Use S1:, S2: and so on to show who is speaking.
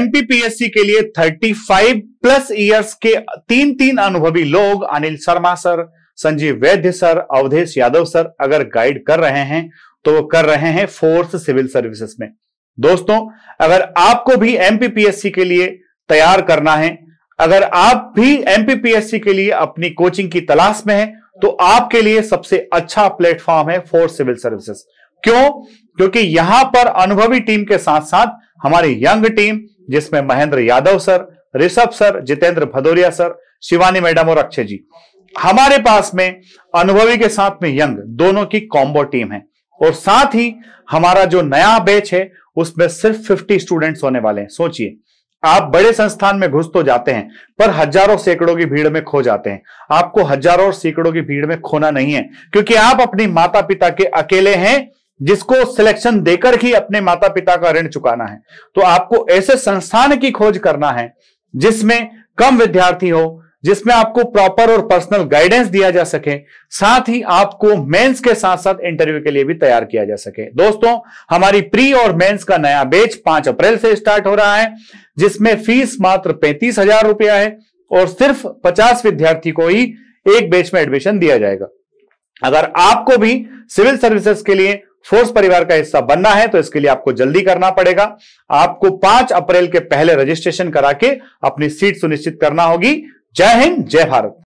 S1: MPPSC के लिए 35 plus years के तीन तीन अनुभवी लोग Anil Sharma sir Sanjeev Vaidya sir Awadhesh Yadav sir अगर गाइड कर रहे हैं तो वो कर रहे हैं फोर्थ सिविल सर्विसेज में दोस्तों अगर आपको भी एमपीपीएससी के लिए तैयार करना है अगर आप भी एमपीपीएससी के लिए अपनी कोचिंग की तलाश में है तो आपके लिए सबसे अच्छा प्लेटफॉर्म है फोर्थ सिविल सर्विसेज क्यों क्योंकि यहां पर अनुभवी टीम के साथ साथ हमारी यंग टीम जिसमें Mahendra Yadav sir Rishabh sir Jitendra Bhadauria sir Shivani madam और अक्षय जी हमारे पास में अनुभवी के साथ में यंग दोनों की कॉम्बो टीम है और साथ ही हमारा जो नया बैच है उसमें सिर्फ 50 स्टूडेंट्स होने वाले हैं सोचिए आप बड़े संस्थान में घुस तो जाते हैं पर हजारों सैकड़ों की भीड़ में खो जाते हैं आपको हजारों और सैकड़ों की भीड़ में खोना नहीं है क्योंकि आप अपनी माता पिता के अकेले हैं जिसको सिलेक्शन देकर ही अपने माता पिता का ऋण चुकाना है तो आपको ऐसे संस्थान की खोज करना है जिसमें कम विद्यार्थी हो जिसमें आपको प्रॉपर और पर्सनल गाइडेंस दिया जा सके साथ ही आपको मेंस के साथ साथ इंटरव्यू के लिए भी तैयार किया जा सके दोस्तों हमारी प्री और मेंस का नया बेच पांच अप्रैल से स्टार्ट हो रहा है जिसमें फीस मात्र पैंतीस हजार रुपया है और सिर्फ पचास विद्यार्थी को ही एक बेच में एडमिशन दिया जाएगा अगर आपको भी सिविल सर्विसेज के लिए फोर्स परिवार का हिस्सा बनना है तो इसके लिए आपको जल्दी करना पड़ेगा आपको पांच अप्रैल के पहले रजिस्ट्रेशन करा के अपनी सीट सुनिश्चित करना होगी जय हिंद जय भारत